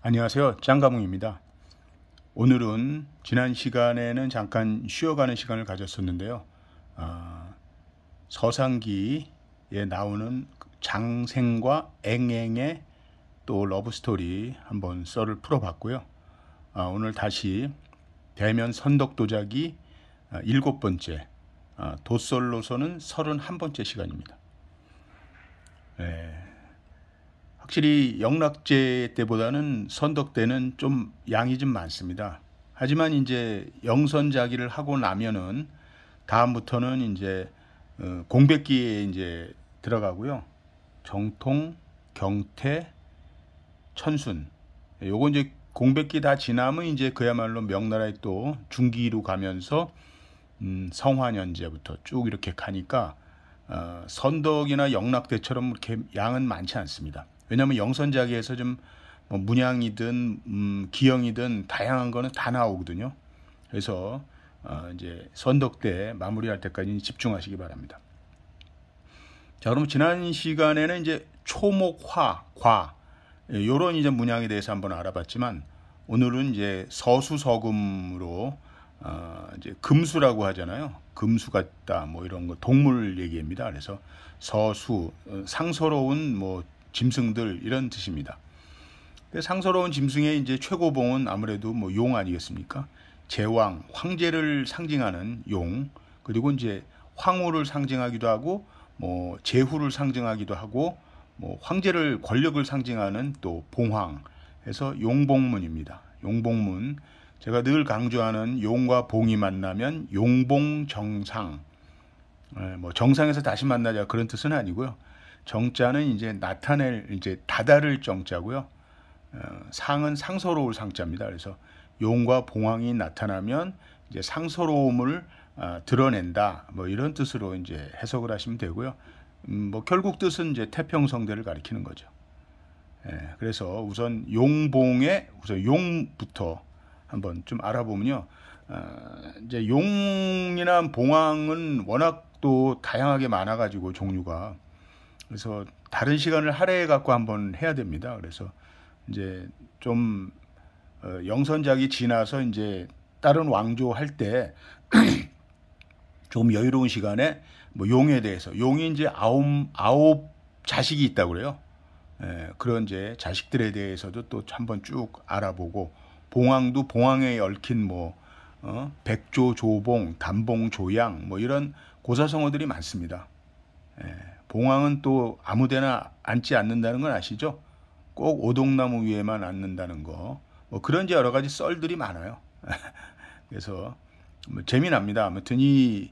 안녕하세요. 짱가몽입니다. 오늘은 지난 시간에는 잠깐 쉬어가는 시간을 가졌었는데요. 어, 서상기에 나오는 장생과 앵앵의 또 러브스토리 한번 썰을 풀어봤고요. 어, 오늘 다시 대면 선덕도자기 아, 일곱 번째, 어, 도썰로서는 서른한 번째 시간입니다. 네, 확실히 영락제 때보다는 선덕 때는 좀 양이 좀 많습니다. 하지만 이제 영선자기를 하고 나면은 다음부터는 이제 어, 공백기에 이제 들어가고요. 정통, 경태, 천순. 요거 이제 공백기 다 지나면 이제 그야말로 명나라에 또 중기로 가면서 음, 성화년제부터쭉 이렇게 가니까 어, 선덕이나 영락대처럼 이렇게 양은 많지 않습니다. 왜냐하면 영선자기에서 좀 뭐 문양이든 음, 기형이든 다양한 거는 다 나오거든요. 그래서 어, 이제 선덕 대 마무리할 때까지 집중하시기 바랍니다. 자, 그럼 지난 시간에는 이제 초목화, 과 예, 요런 이제 문양에 대해서 한번 알아봤지만 오늘은 이제 서수서금으로 어, 이제 금수라고 하잖아요. 금수 같다 뭐 이런 거 동물 얘기입니다. 그래서 서수 어, 상서로운 뭐 짐승들 이런 뜻입니다. 상서로운 짐승의 이제 최고봉은 아무래도 뭐 용 아니겠습니까? 제왕, 황제를 상징하는 용, 그리고 이제 황후를 상징하기도 하고 뭐 제후를 상징하기도 하고 뭐 황제를 권력을 상징하는 또 봉황 해서 용봉문입니다. 용봉문 제가 늘 강조하는 용과 봉이 만나면 용봉 정상. 예, 뭐 정상에서 다시 만나자 그런 뜻은 아니고요. 정자는 이제 나타낼 이제 다다를 정자고요. 어, 상은 상서로울 상자입니다. 그래서 용과 봉황이 나타나면 이제 상서로움을 아, 드러낸다. 뭐 이런 뜻으로 이제 해석을 하시면 되고요. 음, 뭐 결국 뜻은 이제 태평성대를 가리키는 거죠. 예, 그래서 우선 용봉의 우선 용부터 한번 좀 알아보면요. 어, 이제 용이나 봉황은 워낙 또 다양하게 많아가지고 종류가 그래서 다른 시간을 할애해 갖고 한번 해야 됩니다. 그래서 이제 좀 어, 영선작이 지나서 이제 다른 왕조 할 때 좀 여유로운 시간에 뭐 용에 대해서 용이 이제 아홉 아홉 자식이 있다고 그래요. 예, 그런 이제 자식들에 대해서도 또 한번 쭉 알아보고 봉황도 봉황에 얽힌 뭐 어? 백조 조봉, 단봉 조양 뭐 이런 고사성어들이 많습니다. 예, 봉황은 또 아무데나 앉지 않는다는 건 아시죠? 꼭 오동나무 위에만 앉는다는 거. 뭐 그런 지 여러 가지 썰들이 많아요. 그래서 뭐 재미납니다. 아무튼 이,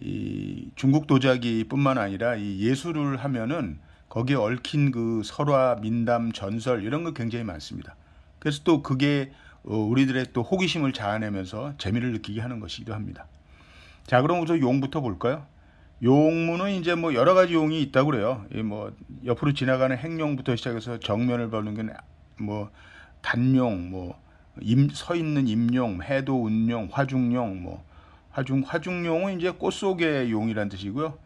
이 중국 도자기뿐만 아니라 이 예술을 하면은 거기에 얽힌 그 설화, 민담, 전설 이런 거 굉장히 많습니다. 그래서 또 그게 어, 우리들의 또 호기심을 자아내면서 재미를 느끼게 하는 것이기도 합니다. 자, 그럼 우선 용부터 볼까요? 용문은 이제 뭐 여러 가지 용이 있다고 그래요. 뭐 옆으로 지나가는 행용부터 시작해서 정면을 보는 게 뭐 단용, 뭐서 있는 임용, 해도 운용, 화중용, 뭐 화중 화중용은 이제 꽃 속의 용이란 뜻이고요.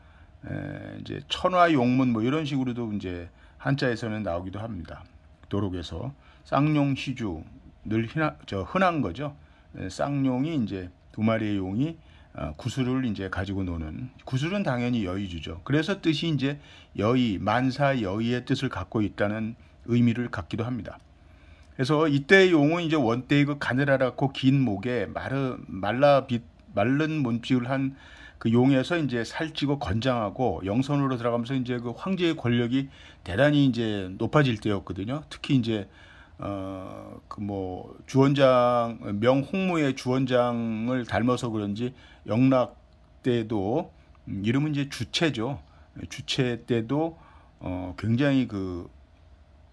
에, 이제 천화 용문 뭐 이런 식으로도 이제 한자에서는 나오기도 합니다. 도록에서 쌍용 시주 늘 흔한, 저 흔한 거죠. 예, 쌍용이 이제 두 마리의 용이 아, 구슬을 이제 가지고 노는 구슬은 당연히 여의주죠. 그래서 뜻이 이제 여의 만사 여의의 뜻을 갖고 있다는 의미를 갖기도 합니다. 그래서 이때 용은 이제 원때의 그 가느라랗고 긴 목에 마르 말라 빛 말른 몸집을 한 그 용에서 이제 살찌고 건장하고 영선으로 들어가면서 이제 그 황제의 권력이 대단히 이제 높아질 때였거든요. 특히 이제 어, 그뭐 주원장 명홍무의 주원장을 닮아서 그런지 영락 때도 음, 이름은 이제 주체죠. 주체 때도 어, 굉장히 그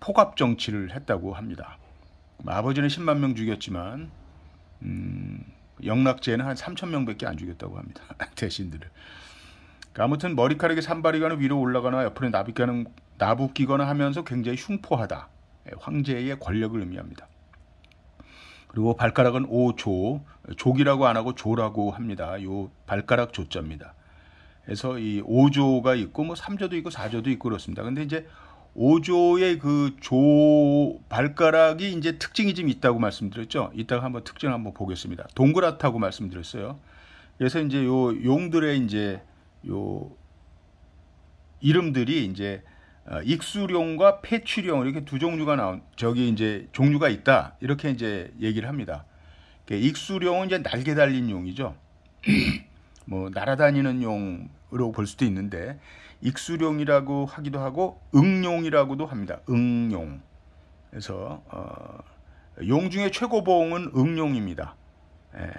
포갑 정치를 했다고 합니다. 뭐 아버지는 10만 명 죽였지만 음, 영락제는 한 3천 명밖에 안 죽였다고 합니다. 대신들을. 그러니까 아무튼 머리카락의 산발이 가는 위로 올라가나 옆으로 나비가는 나부끼거나 하면서 굉장히 흉포하다. 예, 황제의 권력을 의미합니다. 그리고 발가락은 오조, 조기라고 안 하고 조라고 합니다. 요 발가락 조자입니다. 그래서 이오조가 있고 뭐 3조도 있고 사조도 있고 그렇습니다. 근데 이제 오조의그 조 발가락이 이제 특징이 좀 있다고 말씀드렸죠. 이따가 한번 특징 한번 보겠습니다. 동그랗다고 말씀드렸어요. 그래서 이제 요 용들의 이제 요 이름들이 이제 어, 익수룡과 폐취룡 이렇게 두 종류가 나온 저기 이제 종류가 있다 이렇게 이제 얘기를 합니다. 익수룡은 이제 날개 달린 용이죠. 뭐 날아다니는 용으로 볼 수도 있는데 익수룡이라고 하기도 하고 응용이라고도 합니다. 응용. 그래서 어, 용 중에 최고봉은 응용입니다. 예.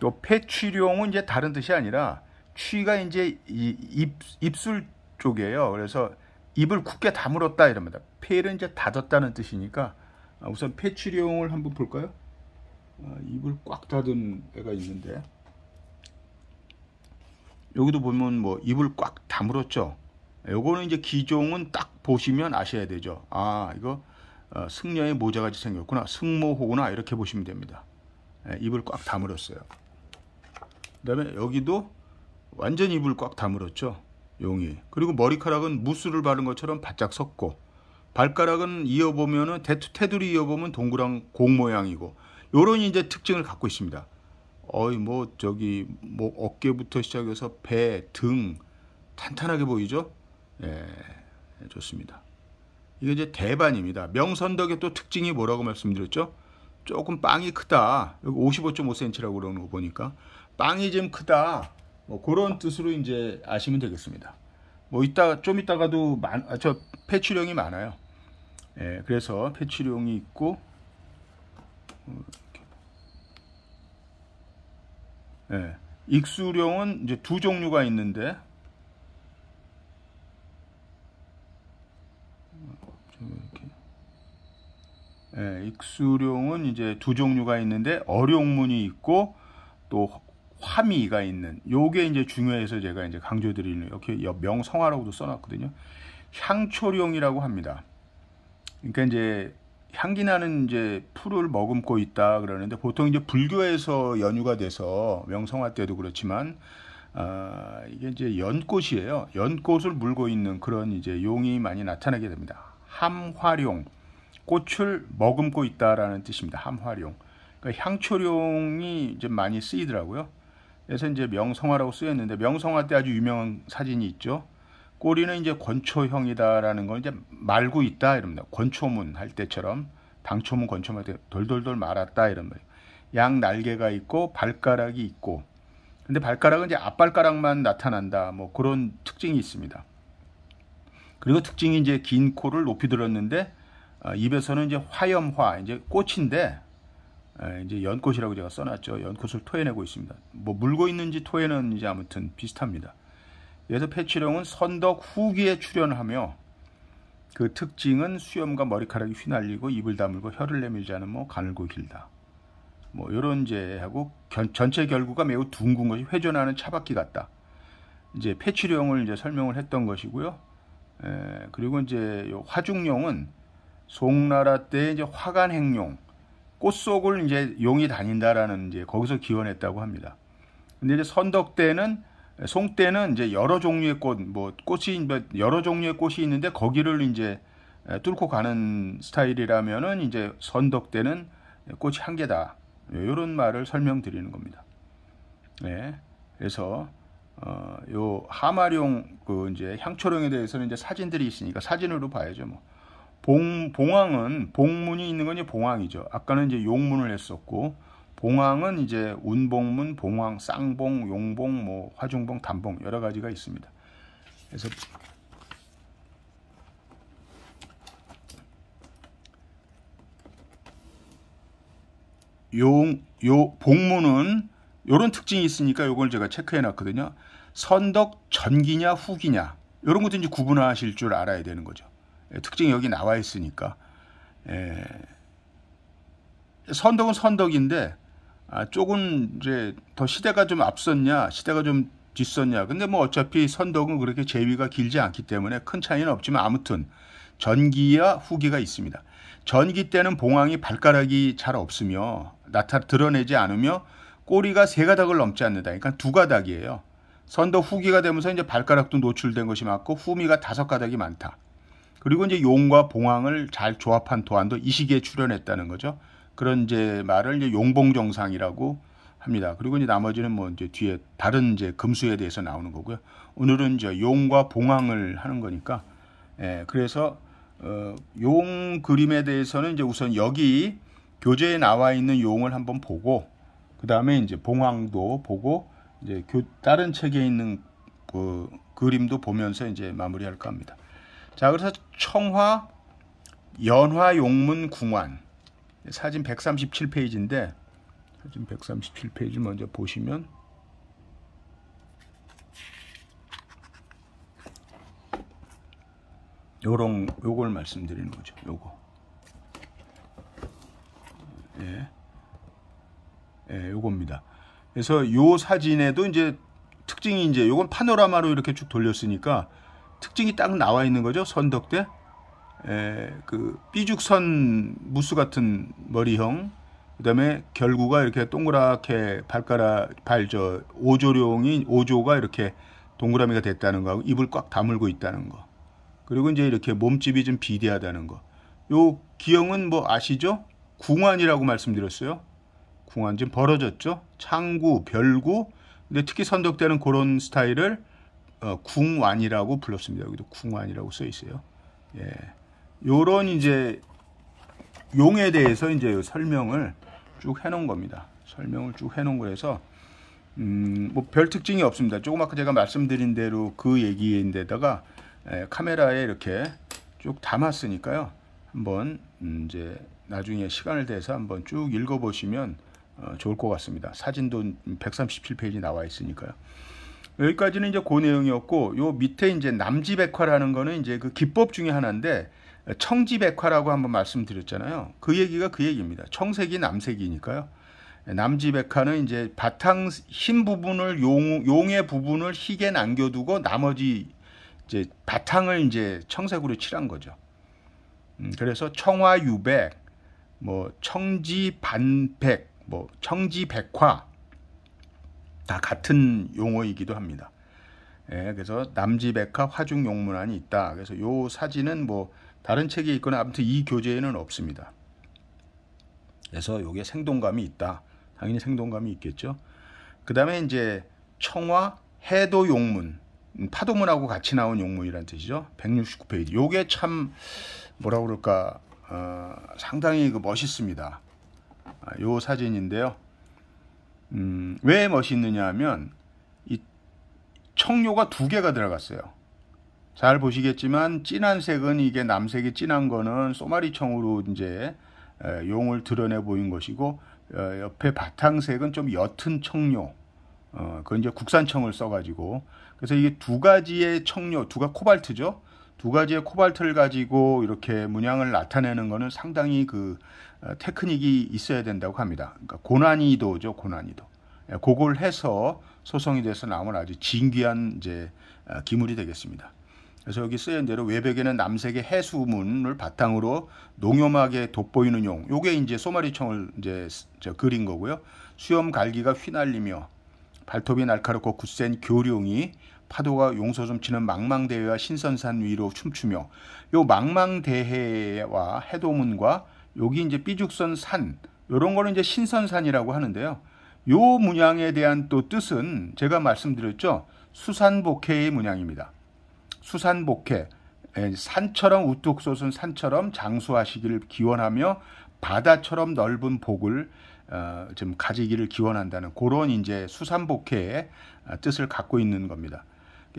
또 폐취룡은 이제 다른 뜻이 아니라 취가 이제 입, 입술 쪽이에요. 그래서 입을 굳게 다물었다 이럽니다. 폐를 이제 닫았다는 뜻이니까 아, 우선 폐출용을 한번 볼까요? 아, 입을 꽉 닫은 애가 있는데 여기도 보면 뭐 입을 꽉 다물었죠. 요거는 이제 기종은 딱 보시면 아셔야 되죠. 아 이거 어, 승려의 모자같이 생겼구나. 승모호구나 이렇게 보시면 됩니다. 예, 입을 꽉 다물었어요. 그 다음에 여기도 완전 입을 꽉 다물었죠. 용이. 그리고 머리카락은 무스를 바른 것처럼 바짝 섰고 발가락은 이어보면은 대투 테두리 이어보면 동그란 공 모양이고 요런 이제 특징을 갖고 있습니다. 어이 뭐 저기 뭐 어깨부터 시작해서 배, 등 탄탄하게 보이죠? 예. 좋습니다. 이게 이제 대반입니다. 명선덕의 또 특징이 뭐라고 말씀드렸죠? 조금 빵이 크다. 여기 55.5cm라고 그러는 거 보니까 빵이 좀 크다. 뭐 그런 뜻으로 이제 아시면 되겠습니다. 뭐 이따 좀 이따가도 많, 아, 저 폐출용이 많아요. 예, 그래서 폐출용이 있고 어, 예, 익수룡은 이제 두 종류가 있는데 어, 예, 익수룡은 이제 두 종류가 있는데 어룡문이 있고 또 화미가 있는 요게 이제 중요해서 제가 이제 강조드리는 이렇게 명성화라고도 써놨거든요. 향초룡이라고 합니다. 그러니까 이제 향기 나는 이제 풀을 머금고 있다 그러는데 보통 이제 불교에서 연유가 돼서 명성화 때도 그렇지만 아, 이게 이제 연꽃이에요. 연꽃을 물고 있는 그런 이제 용이 많이 나타나게 됩니다. 함화룡 꽃을 머금고 있다라는 뜻입니다. 함화룡 그러니까 향초룡이 이제 많이 쓰이더라고요. 그래서 이제 명성화라고 쓰였는데 명성화 때 아주 유명한 사진이 있죠. 꼬리는 이제 권초형이다라는 걸 이제 말고 있다 이럽니다. 권초문 할 때처럼 당초문 권초문 할 때 돌돌돌 말았다 이런 말이에요. 양 날개가 있고 발가락이 있고 근데 발가락은 이제 앞발가락만 나타난다 뭐 그런 특징이 있습니다. 그리고 특징이 이제 긴 코를 높이 들었는데 어, 입에서는 이제 화염화 이제 꽃인데 예, 이제 연꽃이라고 제가 써놨죠. 연꽃을 토해내고 있습니다. 뭐 물고 있는지 토해내는지 아무튼 비슷합니다. 그래서 패치령은 선덕 후기에 출현하며 그 특징은 수염과 머리카락이 휘날리고 입을 다물고 혀를 내밀자는뭐 가늘고 길다. 뭐 이런 제하고 전체 결구가 매우 둥근 것이 회전하는 차바퀴 같다. 이제 패치령을 이제 설명을 했던 것이고요. 에, 예, 그리고 이제 화중룡은 송나라 때 이제 화간행룡 꽃 속을 이제 용이 다닌다라는 이제 거기서 기원했다고 합니다. 근데 이제 선덕대는 송대는 이제 여러 종류의 꽃, 뭐 꽃이 뭐 여러 종류의 꽃이 있는데 거기를 이제 뚫고 가는 스타일이라면은 이제 선덕대는 꽃이 한 개다. 이런 말을 설명드리는 겁니다. 네, 그래서 어요 하마룡 그 이제 향초룡에 대해서는 이제 사진들이 있으니까 사진으로 봐야죠 뭐. 봉, 봉황은 봉문이 있는 건이 봉황이죠. 아까는 이제 용문을 했었고 봉황은 이제 운봉문, 봉황, 쌍봉, 용봉, 뭐 화중봉, 단봉 여러 가지가 있습니다. 그래서 용, 요봉문은이런 특징이 있으니까 이걸 제가 체크해 놨거든요. 선덕 전기냐 후기냐 이런 것도 이제 구분하실 줄 알아야 되는 거죠. 예, 특징이 여기 나와 있으니까 에, 예. 선덕은 선덕인데 아, 조금 이제 더 시대가 좀 앞섰냐 시대가 좀 뒤섰냐 근데 뭐 어차피 선덕은 그렇게 재위가 길지 않기 때문에 큰 차이는 없지만 아무튼 전기와 후기가 있습니다 전기 때는 봉황이 발가락이 잘 없으며 나타 드러내지 않으며 꼬리가 세 가닥을 넘지 않는다 그러니까 두 가닥이에요 선덕 후기가 되면서 이제 발가락도 노출된 것이 맞고 후미가 다섯 가닥이 많다 그리고 이제 용과 봉황을 잘 조합한 도안도 이 시기에 출현했다는 거죠. 그런 이제 말을 이제 용봉정상이라고 합니다. 그리고 이제 나머지는 뭐 이제 뒤에 다른 이제 금수에 대해서 나오는 거고요. 오늘은 이제 용과 봉황을 하는 거니까 예, 그래서 어, 용 그림에 대해서는 이제 우선 여기 교재에 나와 있는 용을 한번 보고 그 다음에 이제 봉황도 보고 이제 교, 다른 책에 있는 그 그림도 보면서 이제 마무리할까 합니다. 자, 그래서 청화 연화용문궁안 사진 137페이지인데 사진 137페이지 먼저 보시면 요런 요걸 말씀드리는 거죠. 요거. 예. 예, 요겁니다. 그래서 요 사진에도 이제 특징이 이제 요건 파노라마로 이렇게 쭉 돌렸으니까 특징이 딱 나와 있는 거죠. 선덕대. 에, 그 삐죽선 무스 같은 머리형. 그다음에 결구가 이렇게 동그랗게 발가락 발 저 오조룡이 오조가 이렇게 동그라미가 됐다는 거하고 입을 꽉 다물고 있다는 거. 그리고 이제 이렇게 몸집이 좀 비대하다는 거. 요 기형은 뭐 아시죠? 궁환이라고 말씀드렸어요. 궁안 지금 벌어졌죠? 창구, 별구. 근데 특히 선덕대는 그런 스타일을 어, 궁완이라고 불렀습니다. 여기도 궁완이라고 써 있어요. 예. 요런 이제 용에 대해서 이제 설명을 쭉 해놓은 겁니다. 설명을 쭉 해놓은 거라서 음, 뭐 별 특징이 없습니다. 조금 아까 제가 말씀드린 대로 그 얘기인데다가 예, 카메라에 이렇게 쭉 담았으니까요. 한번 음, 이제 나중에 시간을 대서 한번 쭉 읽어보시면 어, 좋을 것 같습니다. 사진도 137페이지 음, 나와 있으니까요. 여기까지는 이제 고그 내용이었고 요 밑에 이제 남지백화라는 거는 이제 그 기법 중에 하나인데 청지백화라고 한번 말씀드렸잖아요. 그 얘기가 그 얘기입니다. 청색이 남색이니까요. 남지백화는 이제 바탕 흰 부분을 용, 용의 부분을 희게 남겨두고 나머지 이제 바탕을 이제 청색으로 칠한 거죠. 음, 그래서 청화유백, 뭐 청지반백, 뭐 청지백화 다 같은 용어이기도 합니다. 예, 그래서 남지백화 화중 용문안이 있다. 그래서 요 사진은 뭐 다른 책에 있거나 아무튼 이 교재에는 없습니다. 그래서 요게 생동감이 있다. 당연히 생동감이 있겠죠. 그 다음에 이제 청화 해도 용문 음, 파도문하고 같이 나온 용문이란 뜻이죠. 169페이지. 요게 참 뭐라 그럴까 어, 상당히 그 멋있습니다. 아, 요 사진인데요. 음, 왜 멋있느냐 하면 이 청료가 두 개가 들어갔어요. 잘 보시겠지만 진한 색은 이게 남색이 진한 거는 소마리청으로 이제 용을 드러내 보인 것이고 어, 옆에 바탕색은 좀 옅은 청료 어, 그건 이제 국산청을 써가지고 그래서 이게 두 가지의 청료, 두가 코발트죠. 두 가지의 코발트를 가지고 이렇게 문양을 나타내는 것은 상당히 그 어, 테크닉이 있어야 된다고 합니다. 그러니까 고난이도죠, 고난이도. 예, 그걸 해서 소성이 돼서 나온 아주 진귀한 이제 어, 기물이 되겠습니다. 그래서 여기 쓰인 대로 외벽에는 남색의 해수문을 바탕으로 농요막에 돋보이는 용, 요게 이제 소마리청을 이제 그린 거고요. 수염 갈기가 휘날리며 발톱이 날카롭고 굳센 교룡이 파도가 용서 좀 치는 망망대해와 신선산 위로 춤추며 요 망망대해와 해도문과 여기 이제 삐죽선 산 요런 거는 이제 신선산이라고 하는데요. 요 문양에 대한 또 뜻은 제가 말씀드렸죠. 수산복해의 문양입니다. 수산복해 예, 산처럼 우뚝 솟은 산처럼 장수하시기를 기원하며 바다처럼 넓은 복을 어, 좀 가지기를 기원한다는 그런 이제 수산복해의 아, 뜻을 갖고 있는 겁니다.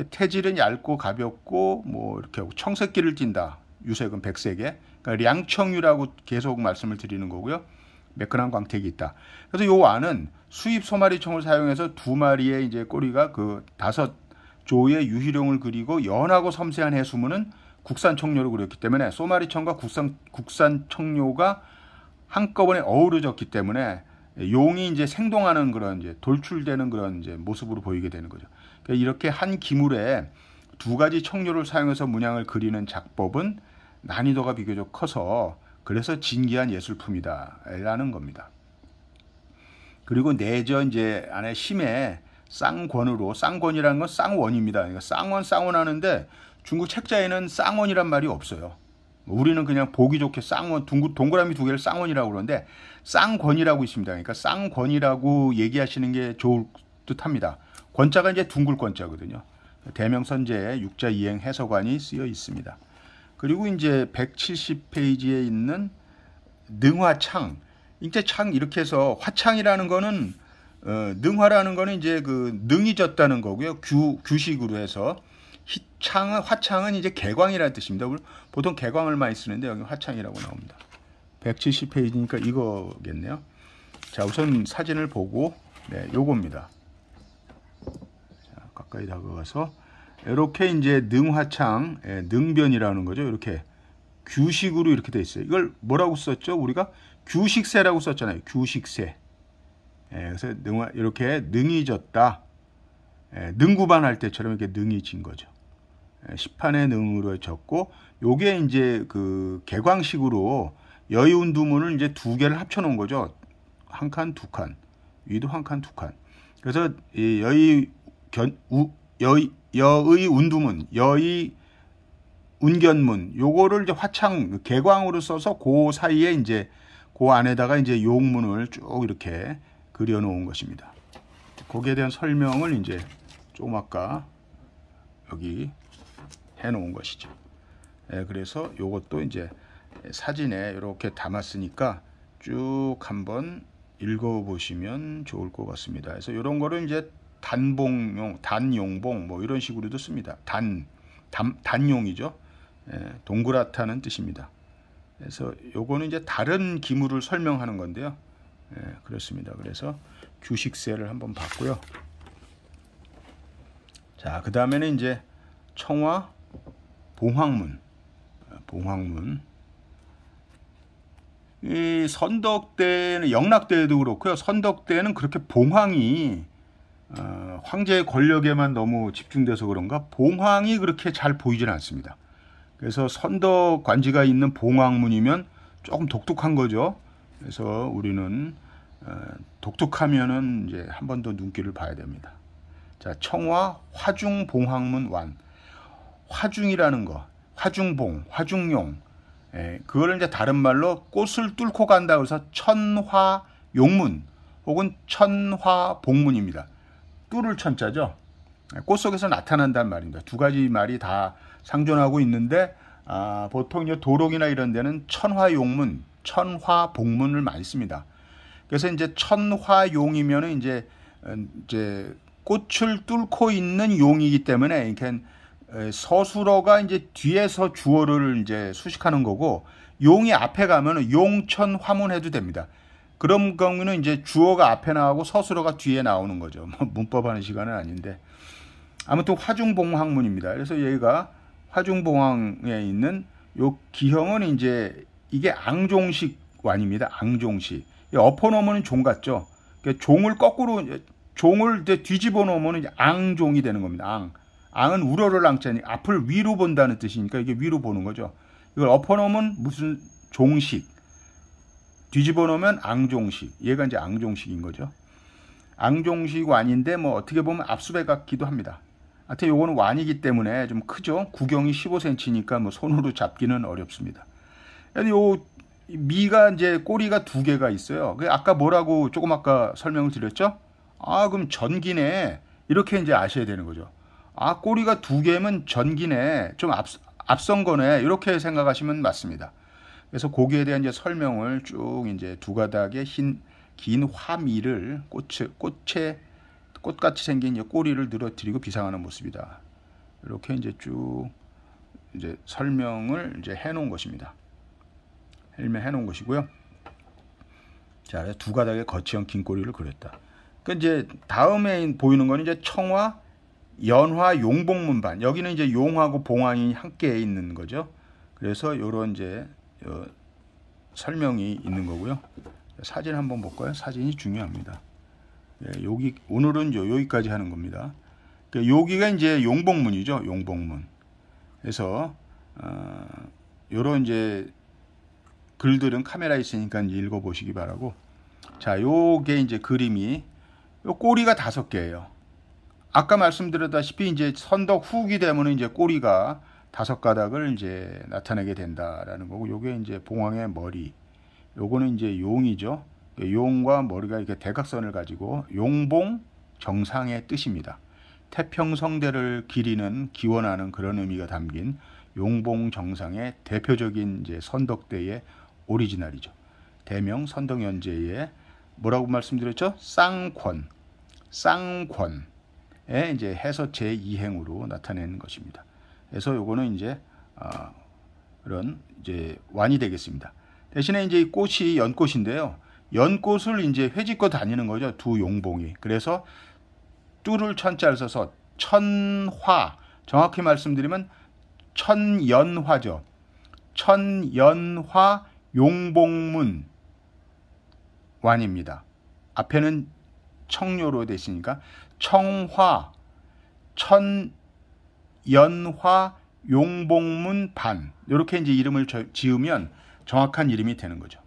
태질은 얇고 가볍고 뭐 이렇게 청색기를 띈다. 유색은 백색에. 그러니까 량청유라고 계속 말씀을 드리는 거고요. 매끈한 광택이 있다. 그래서 요 안은 수입 소마리청을 사용해서 두 마리의 이제 꼬리가 그 다섯 조의 유희룡을 그리고 연하고 섬세한 해수문은 국산 청료로 그렸기 때문에 소마리청과 국산 국산 청료가 한꺼번에 어우러졌기 때문에 용이 이제 생동하는 그런 이제 돌출되는 그런 이제 모습으로 보이게 되는 거죠. 그러니까 이렇게 한 기물에 두 가지 청료를 사용해서 문양을 그리는 작법은 난이도가 비교적 커서 그래서 진기한 예술품이다 라는 겁니다. 그리고 내전 이제 안에 심에 쌍권으로 쌍권이라는 건 쌍원입니다. 그러니까 쌍원 쌍원 하는데 중국 책자에는 쌍원이란 말이 없어요. 우리는 그냥 보기 좋게 쌍원 동그, 동그라미 두 개를 쌍원이라고 그러는데 쌍권이라고 있습니다. 그러니까 쌍권이라고 얘기하시는 게 좋을 듯합니다. 권자가 이제 둥글 권자거든요. 대명선제의 육자 이행 해석안이 쓰여 있습니다. 그리고 이제 170페이지에 있는 능화창, 이제 창 이렇게 해서 화창이라는 거는 어, 능화라는 거는 이제 그 능이 졌다는 거고요. 규 규식으로 해서 창은 화창은 이제 개광이라는 뜻입니다. 보통 개광을 많이 쓰는데 여기 화창이라고 나옵니다. 170페이지니까 이거겠네요. 자, 우선 사진을 보고 네, 요겁니다. 가까이 다가가서 이렇게 이제 능화창, 예, 능변이라는 거죠. 이렇게 규식으로 이렇게 돼 있어요. 이걸 뭐라고 썼죠? 우리가 규식세라고 썼잖아요. 규식세. 예, 그래서 능화, 이렇게 능이 졌다. 예, 능구반 할 때처럼 이렇게 능이 진 거죠. 시판의 능으로 졌고, 요게 이제 그 개광식으로 여의운두문을 이제 두 개를 합쳐 놓은 거죠. 한 칸, 두 칸. 위도 한 칸, 두 칸. 그래서 이 여의 견, 우, 여의, 여의 운두문, 여의 운견문 요거를 이제 화창 개광으로 써서 그 사이에 이제 그 안에다가 이제 용문을 쭉 이렇게 그려 놓은 것입니다. 거기에 대한 설명을 이제 조금 아까 여기 해 놓은 것이죠. 예, 그래서 요것도 이제 사진에 이렇게 담았으니까 쭉 한번 읽어 보시면 좋을 것 같습니다. 그래서 이런 거를 이제 단봉용, 단용봉 뭐 이런 식으로도 씁니다. 단, 단 단용이죠. 예, 동그랗다는 뜻입니다. 그래서 요거는 이제 다른 기물을 설명하는 건데요. 예, 그렇습니다. 그래서 규식세를 한번 봤고요. 자, 그 다음에는 이제 청와 봉황문. 아, 봉황문. 이 선덕대는 영락대도 그렇고요. 선덕대는 그렇게 봉황이 어, 황제의 권력에만 너무 집중돼서 그런가 봉황이 그렇게 잘 보이지는 않습니다. 그래서 선덕 관지가 있는 봉황문이면 조금 독특한 거죠. 그래서 우리는 어, 독특하면은 이제 한 번 더 눈길을 봐야 됩니다. 자, 청화 화중 봉황문 완. 화중이라는 거, 화중봉, 화중용. 예, 그거를 이제 다른 말로 꽃을 뚫고 간다 그래서 천화 용문 혹은 천화 봉문입니다. 뚫을 천자죠. 꽃 속에서 나타난단 말입니다. 두 가지 말이 다 상존하고 있는데 아, 보통 도롱이나 이런 데는 천화용문, 천화복문을 많이 씁니다. 그래서 이제 천화용이면은 이제 이제 꽃을 뚫고 있는 용이기 때문에 이러니까 서술어가 이제 뒤에서 주어를 이제 수식하는 거고 용이 앞에 가면은 용천화문 해도 됩니다. 그런 경우는 이제 주어가 앞에 나오고 서술어가 뒤에 나오는 거죠. 뭐 문법하는 시간은 아닌데 아무튼 화중봉황문입니다. 그래서 얘가 화중봉황에 있는 요 기형은 이제 이게 앙종식 완입니다. 앙종식. 엎어놓으면 종 같죠. 그러니까 종을 거꾸로 종을 뒤집어 놓으면 앙종이 되는 겁니다. 앙. 앙은 우러를 앙자니 앞을 위로 본다는 뜻이니까 이게 위로 보는 거죠. 이걸 엎어놓으면 무슨 종식. 뒤집어 놓으면 앙종식. 얘가 이제 앙종식인 거죠. 앙종식 완인데 뭐 어떻게 보면 압수배 같기도 합니다. 하여튼 요거는 완이기 때문에 좀 크죠. 구경이 15cm니까 뭐 손으로 잡기는 어렵습니다. 근요 미가 이제 꼬리가 두 개가 있어요. 그 아까 뭐라고 조금 아까 설명을 드렸죠? 아, 그럼 전기네. 이렇게 이제 아셔야 되는 거죠. 아, 꼬리가 두 개면 전기네. 좀 앞, 앞선 거네. 이렇게 생각하시면 맞습니다. 그래서 고기에 대한 이제 설명을 쭉 이제 두 가닥의 흰 긴 화미를 꽃에 꽃에 꽃같이 생긴 이제 꼬리를 늘어뜨리고 비상하는 모습이다. 이렇게 이제 쭉 이제 설명을 이제 해놓은 것입니다. 일명 해놓은 것이고요. 자, 두 가닥의 거치형 긴 꼬리를 그렸다. 그 이제 다음에 보이는 건 이제 청화, 연화, 용봉문반 여기는 이제 용하고 봉황이 함께 있는 거죠. 그래서 이런 이제 설명이 있는 거고요. 사진 한번 볼까요? 사진이 중요합니다. 예, 여기 오늘은 요 여기까지 하는 겁니다. 그러니까 여기가 이제 용복문이죠. 용복문. 그래서 어, 요런 이제 글들은 카메라 있으니까 읽어 보시기 바라고. 자, 요게 이제 그림이 요 꼬리가 다섯 개예요. 아까 말씀드렸다시피 이제 선덕 후기 되면 이제 꼬리가 다섯 가닥을 이제 나타내게 된다라는 거고 요게 이제 봉황의 머리 요거는 이제 용이죠 그 용과 머리가 이렇게 대각선을 가지고 용봉 정상의 뜻입니다 태평성대를 기리는 기원하는 그런 의미가 담긴 용봉 정상의 대표적인 이제 선덕대의 오리지널이죠 대명 선덕연제의 뭐라고 말씀드렸죠 쌍권 쌍권의 이제 해서 제2행으로 나타낸 것입니다 그래서 요거는 이제 아, 그런 이제 완이 되겠습니다. 대신에 이제 꽃이 연꽃인데요. 연꽃을 이제 회집고 다니는 거죠. 두 용봉이. 그래서 뚫을 천자를 써서 천화. 정확히 말씀드리면 천연화죠. 천연화 용봉문 완입니다. 앞에는 청료로 되시니까 청화 천 연화 용봉문 반 이렇게 이제 이름을 지으면 정확한 이름이 되는 거죠.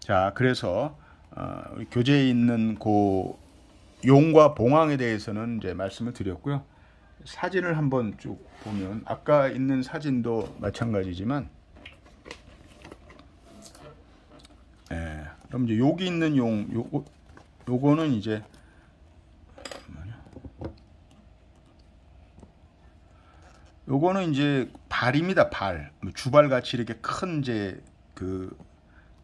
자, 그래서 어, 교재에 있는 그 용과 봉황에 대해서는 이제 말씀을 드렸고요. 사진을 한번 쭉 보면 아까 있는 사진도 마찬가지지만 예, 그럼 이제 여기 있는 용 요거 요거는 이제 요거는 이제 발입니다. 발. 뭐 주발 같이 이렇게 큰 이제 그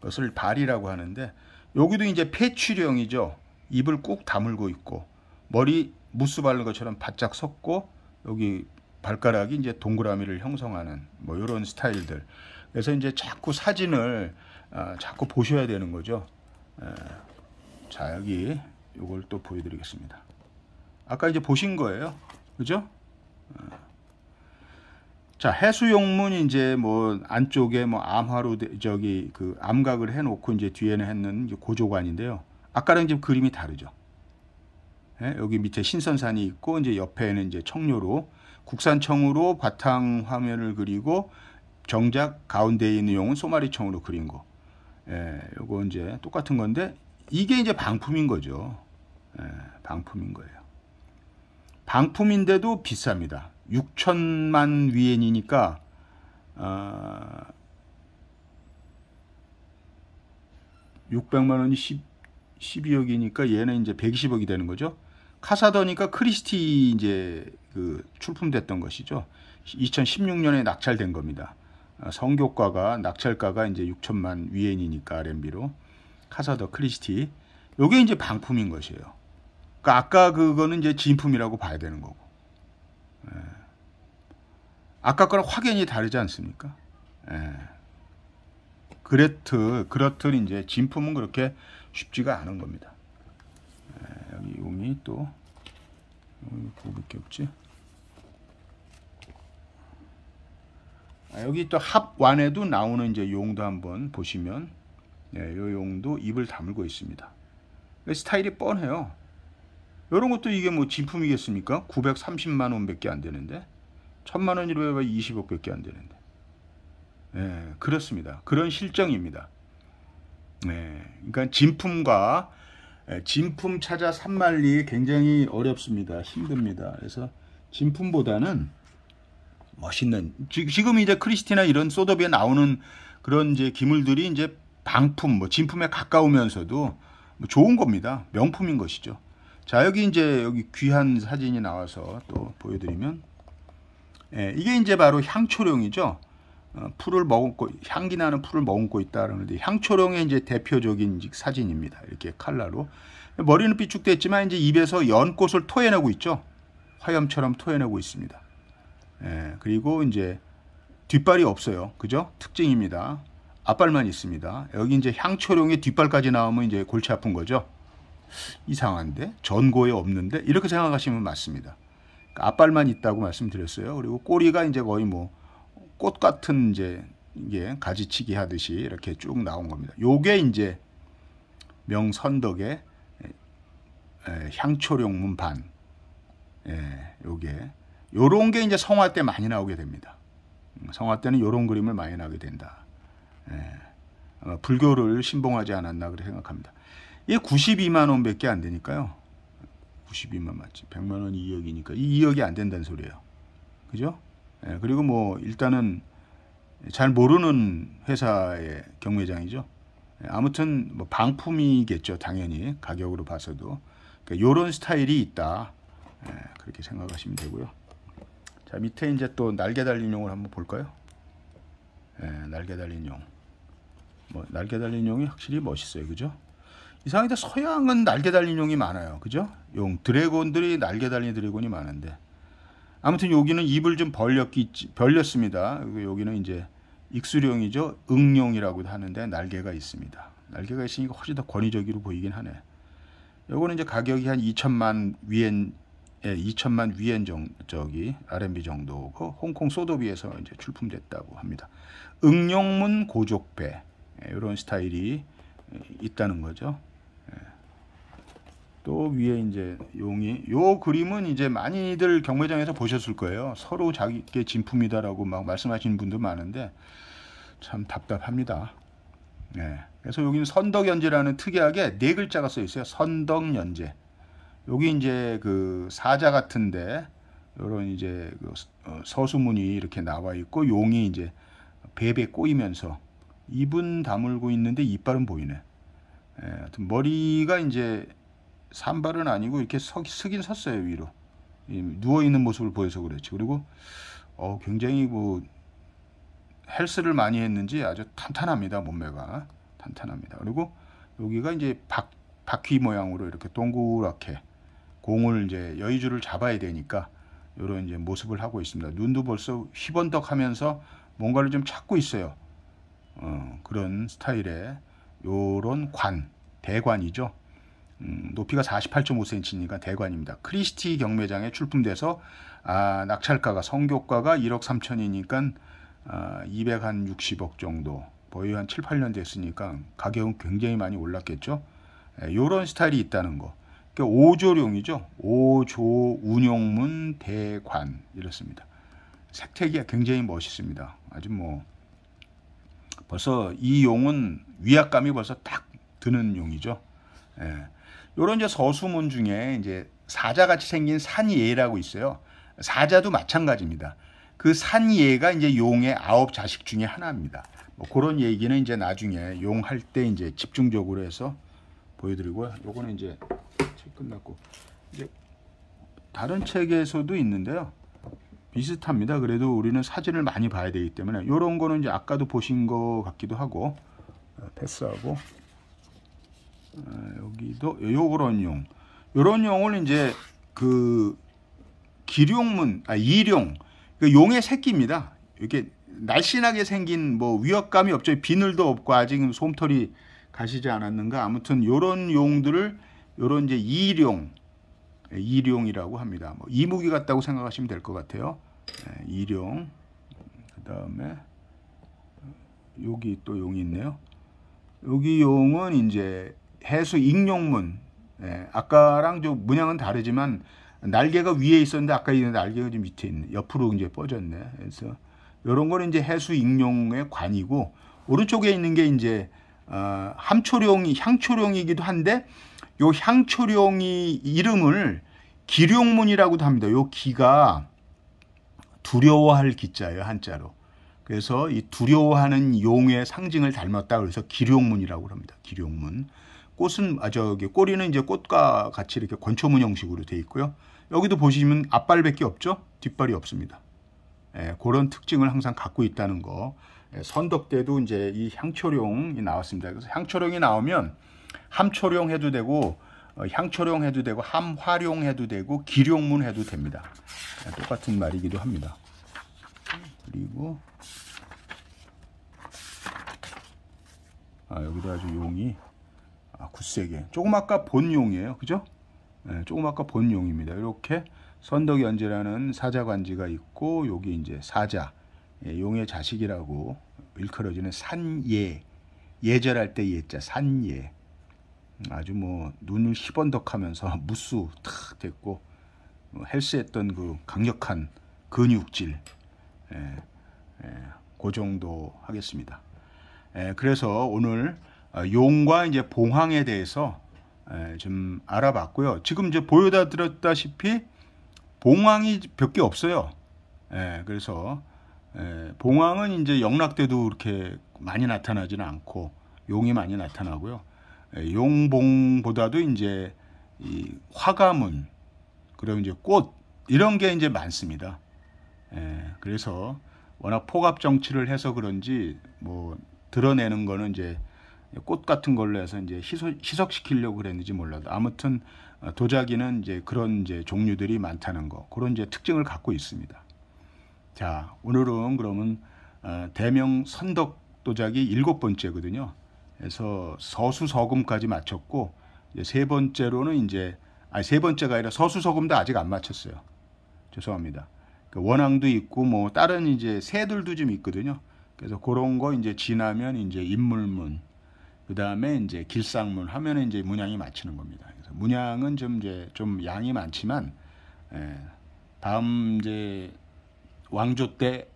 것을 발이라고 하는데 여기도 이제 폐출형이죠. 입을 꾹 다물고 있고 머리 무스 바른 것처럼 바짝 섰고 여기 발가락이 이제 동그라미를 형성하는 뭐 이런 스타일들. 그래서 이제 자꾸 사진을 아, 자꾸 보셔야 되는 거죠. 에, 자 여기 이걸 또 보여드리겠습니다. 아까 이제 보신 거예요, 그죠? 에. 어. 자, 해수용문 이제 뭐 안쪽에 뭐 암화로 저기 그 암각을 해 놓고 이제 뒤에는 했는 고조관인데요. 아까랑 지금 그림이 다르죠. 예, 여기 밑에 신선산이 있고 이제 옆에는 이제 청료로 국산청으로 바탕 화면을 그리고 정작 가운데 있는 용은 소마리청으로 그린 거. 예, 요거 이제 똑같은 건데 이게 이제 방품인 거죠. 예, 방품인 거예요. 방품인데도 비쌉니다. 6천만 위엔이니까 어, 600만 원이 10, 12억이니까 얘는 이제 120억이 되는 거죠. 카사더니까 크리스티 이제 그 출품됐던 것이죠. 2016년에 낙찰된 겁니다. 어, 성교과가 낙찰가가 이제 6천만 위엔이니까 렘비로 카사더 크리스티 요게 이제 방품인 것이에요. 그러니까 아까 그거는 이제 진품이라고 봐야 되는 거고. 아까 거랑 확연히 다르지 않습니까? 예. 그렇듯 그렇듯 이제 진품은 그렇게 쉽지가 않은 겁니다. 예, 여기 용이 또 그거밖에 어, 없지. 아, 여기 또 합완에도 나오는 이제 용도 한번 보시면 예, 이 용도 입을 다물고 있습니다. 스타일이 뻔해요. 이런 것도 이게 뭐 진품이겠습니까? 930만 원밖에 안 되는데. 천만 원이라 해봐 20억밖에 안 되는데. 예, 그렇습니다. 그런 실정입니다. 예, 그러니까 진품과 예, 진품 찾아 산말리 굉장히 어렵습니다. 힘듭니다. 그래서 진품보다는 멋있는 지금 이제 크리스티나 이런 소더비에 나오는 그런 이제 기물들이 이제 방품 뭐 진품에 가까우면서도 뭐 좋은 겁니다. 명품인 것이죠. 자 여기 이제 여기 귀한 사진이 나와서 또 보여드리면 예, 이게 이제 바로 향초룡이죠. 어, 풀을 머금고 향기 나는 풀을 머금고 있다그러는데 향초룡의 이제 대표적인 사진입니다. 이렇게 칼라로 머리는 삐죽됐지만 이제 입에서 연꽃을 토해내고 있죠. 화염처럼 토해내고 있습니다. 예, 그리고 이제 뒷발이 없어요. 그죠? 특징입니다. 앞발만 있습니다. 여기 이제 향초룡의 뒷발까지 나오면 이제 골치 아픈 거죠. 이상한데 전고에 없는데 이렇게 생각하시면 맞습니다. 앞발만 있다고 말씀드렸어요. 그리고 꼬리가 이제 거의 뭐 꽃 같은 이제 이게 가지치기 하듯이 이렇게 쭉 나온 겁니다. 요게 이제 명선덕의 향초룡문 반. 예, 요게 요런 게 이제 성화 때 많이 나오게 됩니다. 음, 성화 때는 요런 그림을 많이 나게 된다. 예, 아마 불교를 신봉하지 않았나 그렇게 생각합니다. 이게 92만 원밖에 안 되니까요. 92만 맞지. 100만 원이 2억이니까 이 2억이 안 된다는 소리예요. 그죠? 예, 그리고 뭐 일단은 잘 모르는 회사의 경매장이죠. 예, 아무튼 뭐 방품이겠죠. 당연히 가격으로 봐서도. 그러니까 요런 스타일이 있다. 예, 그렇게 생각하시면 되고요. 자, 밑에 이제 또 날개 달린 용을 한번 볼까요? 예, 날개 달린 용. 뭐 날개 달린 용이 확실히 멋있어요. 그죠? 이상하게 서양은 날개 달린 용이 많아요. 그죠? 용 드래곤들이 날개 달린 드래곤이 많은데 아무튼 여기는 입을 좀 벌렸기 벌렸습니다. 여기는 이제 익수룡이죠. 응룡이라고 하는데 날개가 있습니다. 날개가 있으니까 훨씬 더 권위적으로 보이긴 하네. 요거는 이제 가격이 한 2천만 위엔 예, 2천만 위엔 정 저기 R&B 정도고 그 홍콩 소도비에서 이제 출품됐다고 합니다. 응용문 고족배 이런 예, 스타일이 있다는 거죠. 또 위에 이제 용이 요 그림은 이제 많이들 경매장에서 보셨을 거예요. 서로 자기께 진품이다라고 막 말씀하시는 분도 많은데 참 답답합니다. 네. 그래서 여기는 선덕연제라는 특이하게 네 글자가 써 있어요. 선덕연제. 여기 이제 그 사자 같은데 요런 이제 그 어, 서수문이 이렇게 나와 있고 용이 이제 베베 꼬이면서 입은 다물고 있는데 이빨은 보이네. 예, 하여튼 머리가 이제 산발은 아니고 이렇게 서, 쓰긴 섰어요 위로 누워 있는 모습을 보여서 그렇지 그리고 어, 굉장히 뭐 헬스를 많이 했는지 아주 탄탄합니다 몸매가 탄탄합니다 그리고 여기가 이제 박, 바퀴 모양으로 이렇게 동그랗게 공을 이제 여의주를 잡아야 되니까 이런 이제 모습을 하고 있습니다 눈도 벌써 휘번덕하면서 뭔가를 좀 찾고 있어요 어, 그런 스타일의 요런 관 대관이죠 음, 높이가 48.5cm니까 대관입니다. 크리스티 경매장에 출품돼서 아, 낙찰가가 성교가가 1억 3천이니까 아, 260억 정도 거의 한 7, 8년 됐으니까 가격은 굉장히 많이 올랐겠죠. 이런 예, 스타일이 있다는 거. 그러니까 오조룡이죠. 오조 운용문 대관 이렇습니다. 색기가 굉장히 멋있습니다. 아주 뭐 벌써 이 용은 위압감이 벌써 딱 드는 용이죠. 예. 요런 이제 서수문 중에 이제 사자같이 생긴 산예라고 있어요. 사자도 마찬가지입니다. 그 산예가 이제 용의 아홉 자식 중에 하나입니다. 뭐 그런 얘기는 이제 나중에 용할 때 이제 집중적으로 해서 보여드리고요. 요거는 이제 책 끝났고 이제 다른 책에서도 있는데요. 비슷합니다. 그래도 우리는 사진을 많이 봐야 되기 때문에 요런 거는 이제 아까도 보신 것 같기도 하고 어, 패스하고 아, 여기도 요런 용 요런 용은 이제 그 기룡문 아 이룡 그 용의 새끼입니다 이렇게 날씬하게 생긴 뭐 위협감이 없죠 비늘도 없고 아직 솜털이 가시지 않았는가 아무튼 요런 용들을 요런 이제 이룡 예, 이룡이라고 합니다 뭐 이무기 같다고 생각하시면 될 것 같아요 예, 이룡 그 다음에 여기 또 용이 있네요 여기 용은 이제 해수 익룡문 예, 아까랑 좀 문양은 다르지만 날개가 위에 있었는데 아까 있는 날개가 좀 밑에 있는 옆으로 이제 뻗었네. 그래서 이런 거는 이제 해수 익룡의 관이고 오른쪽에 있는 게 이제 어, 함초룡이 향초룡이기도 한데 요 향초룡이 이름을 기룡문이라고도 합니다. 요 기가 두려워할 기자예요 한자로. 그래서 이 두려워하는 용의 상징을 닮았다 그래서 기룡문이라고 합니다. 기룡문. 꽃은 아 저기 꼬리는 이제 꽃과 같이 이렇게 권초문 형식으로 돼 있고요. 여기도 보시면 앞발밖에 없죠. 뒷발이 없습니다. 예, 그런 특징을 항상 갖고 있다는 거. 예, 선덕 대도 이제 이 향초룡이 나왔습니다. 그래서 향초룡이 나오면 함초룡 해도 되고 어, 향초룡 해도 되고 함화룡 해도 되고 기룡문 해도 됩니다. 예, 똑같은 말이기도 합니다. 그리고 아, 여기도 아주 용이 아, 굳세게 조금 아까 본용이에요 그죠 네, 조금 아까 본용입니다 이렇게 선덕연지라는 사자관지가 있고 여기 이제 사자 예, 용의 자식이라고 일컬어지는 산예 예절할 때 예자 산예 아주 뭐 눈을 희번덕하면서 무수 탁 됐고 뭐 헬스했던 그 강력한 근육질 예, 예, 그 정도 하겠습니다. 예, 그래서 오늘 아, 용과 이제 봉황에 대해서 좀 알아봤고요. 지금 이제 보여 드렸다시피 봉황이 몇개 없어요. 그래서 봉황은 이제 영락 대도 이렇게 많이 나타나지는 않고 용이 많이 나타나고요. 용봉보다도 이제 이 화가문 그리고 이제 꽃 이런 게 이제 많습니다. 그래서 워낙 포갑 정치를 해서 그런지 뭐 드러내는 거는 이제 꽃 같은 걸로 해서 이제 희소, 희석시키려고 그랬는지 몰라도 아무튼 어, 도자기는 이제 그런 이제 종류들이 많다는 거 그런 이제 특징을 갖고 있습니다. 자 오늘은 그러면 어, 대명 선덕 도자기 일곱 번째거든요. 그래서 서수 서금까지 마쳤고 세 번째로는 이제 아니 세 번째가 아니라 서수 서금도 아직 안 마쳤어요. 죄송합니다. 그 원앙도 있고 뭐 다른 이제 새들도 좀 있거든요. 그래서 그런 거 이제 지나면 이제 인물문 그 다음에 이제 길상문 하면에 이제 문양이 맞추는 겁니다. 그래서 문양은 좀 이제 좀 양이 많지만 예, 다음 이제 왕조 때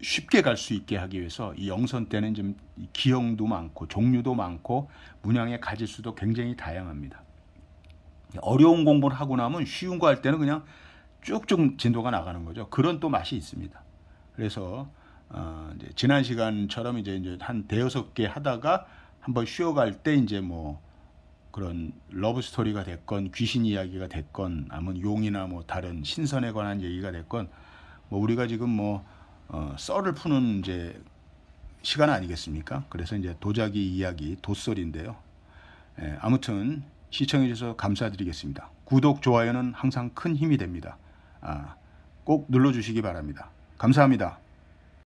쉽게 갈 수 있게 하기 위해서 이 영선 때는 좀 기형도 많고 종류도 많고 문양의 가질 수도 굉장히 다양합니다. 어려운 공부를 하고 나면 쉬운 거 할 때는 그냥 쭉쭉 진도가 나가는 거죠. 그런 또 맛이 있습니다. 그래서 어, 지난 시간처럼 이제, 이제 한 대여섯 개 하다가 한번 쉬어갈 때 이제 뭐 그런 러브 스토리가 됐건 귀신 이야기가 됐건 아무 용이나 뭐 다른 신선에 관한 얘기가 됐건 뭐 우리가 지금 뭐 어, 썰을 푸는 이제 시간 아니겠습니까? 그래서 이제 도자기 이야기 도썰인데요. 예, 아무튼 시청해 주셔서 감사드리겠습니다. 구독 좋아요는 항상 큰 힘이 됩니다. 아, 꼭 눌러 주시기 바랍니다. 감사합니다.